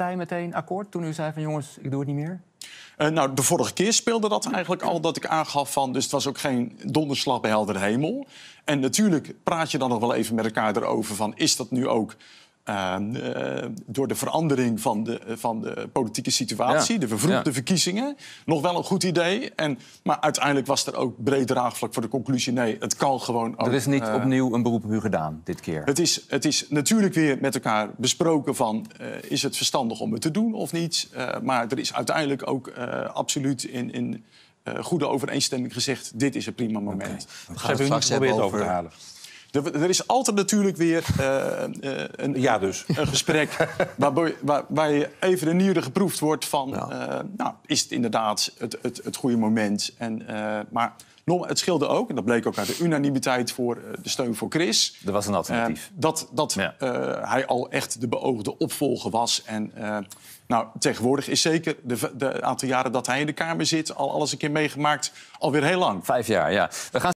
partij meteen akkoord toen u zei van jongens, ik doe het niet meer? Eh, nou, de vorige keer speelde dat eigenlijk al dat ik aangaf van... dus het was ook geen donderslag bij helder hemel. En natuurlijk praat je dan nog wel even met elkaar erover van... is dat nu ook Ehm, eh, door de verandering van de, van de politieke situatie, de vervroegde verkiezingen, nog wel een goed idee. En, maar uiteindelijk was er ook breed draagvlak voor de conclusie: nee, het kan gewoon. Ook, er is niet eh, opnieuw een beroep op u gedaan dit keer. Het is, het is natuurlijk weer met elkaar besproken van eh, is het verstandig om het te doen of niet. maar er is uiteindelijk ook absoluut in. in goede overeenstemming gezegd, dit is een prima moment. Okay. We gaan het straks over te halen. Er, is altijd natuurlijk weer eh, eh, een, ja, dus. een gesprek waar, waar, waar, je even de nieren geproefd wordt van... Eh, nou, is het inderdaad het, het, het goede moment? En, maar het scheelde ook, en dat bleek ook uit de unanimiteit voor de steun voor Chris. Er was een alternatief. dat dat hij al echt de beoogde opvolger was. En nou, tegenwoordig is zeker de, de, aantal jaren dat hij in de Kamer zit... al alles een keer meegemaakt, alweer heel lang. Vijf jaar, ja. We gaan